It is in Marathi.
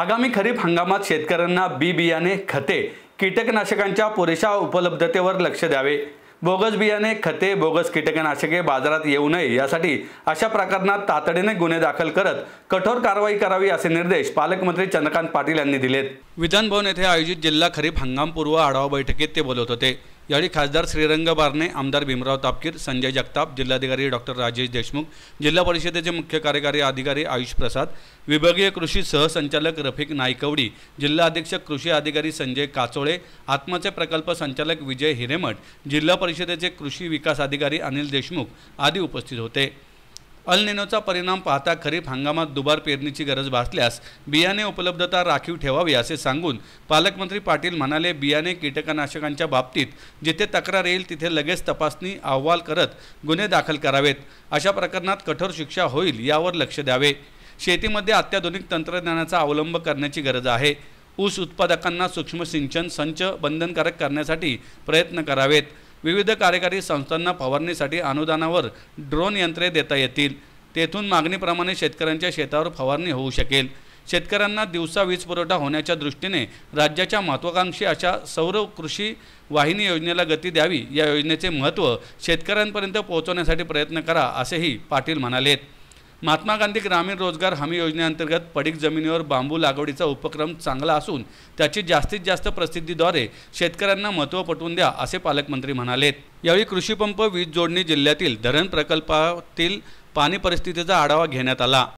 आगामी खरीप हंगामात शेतकऱ्यांना बी बियाणे खते कीटकनाशकांच्या पुरेशा उपलब्धतेवर लक्ष द्यावे बोगस बियाणे खते बोगस कीटकनाशके बाजारात येऊ नये यासाठी अशा प्रकरणात तातडीने गुन्हे दाखल करत कठोर कारवाई करावी असे निर्देश पालकमंत्री चंद्रकांत पाटील यांनी दिलेत विधानभवन येथे आयोजित जिल्हा खरीप हंगामपूर्व आढावा बैठकीत ते बोलत होते यावेळी खासदार श्रीरंग बारणे आमदार भीमराव तापकीर संजय जगताप जिल्हाधिकारी डॉक्टर राजेश देशमुख जिल्हा परिषदेचे मुख्य कार्यकारी अधिकारी आयुष प्रसाद विभागीय कृषी सहसंचालक रफिक नायकवडी जिल्हा अधीक्षक कृषी अधिकारी संजय काचोळे आत्माचे प्रकल्प संचालक विजय हिरेमठ जिल्हा परिषदेचे कृषी विकास अधिकारी अनिल देशमुख आदी उपस्थित होते अलनेनोचा परिणाम पाहता खरीप हंगामात दुबार पेरणीची गरज भासल्यास बियाणे उपलब्धता राखीव ठेवावी असे सांगून पालकमंत्री पाटील म्हणाले बियाणे कीटकनाशकांच्या बाबतीत जिथे तक्रार येईल तिथे लगेच तपासणी अहवाल करत गुन्हे दाखल करावेत अशा प्रकरणात कठोर शिक्षा होईल यावर लक्ष द्यावे शेतीमध्ये अत्याधुनिक तंत्रज्ञानाचा अवलंब करण्याची गरज आहे ऊस उत्पादकांना सूक्ष्म सिंचन संच बंधनकारक करण्यासाठी प्रयत्न करावेत विविध कार्यकारी संस्थांना फवारणीसाठी अनुदानावर ड्रोन यंत्रे देता येतील तेथून मागणीप्रमाणे शेतकऱ्यांच्या शेतावर फवारणी होऊ शकेल शेतकऱ्यांना दिवसा वीज पुरवठा होण्याच्या दृष्टीने राज्याच्या महत्वाकांक्षी अशा सौर कृषी वाहिनी योजनेला गती द्यावी या योजनेचे महत्त्व शेतकऱ्यांपर्यंत पोहोचवण्यासाठी प्रयत्न करा असेही पाटील म्हणालेत महात्मा गांधी ग्रामीण रोजगार हमी योजनेअंतर्गत पडीक जमिनीवर बांबू लागवडीचा उपक्रम चांगला असून त्याची जास्तीत जास्त प्रसिद्धीद्वारे शेतकऱ्यांना महत्त्व पटवून द्या असे पालकमंत्री म्हणाले यावेळी कृषीपंप वीज जोडणी जिल्ह्यातील धरण प्रकल्पातील पाणी परिस्थितीचा आढावा घेण्यात आला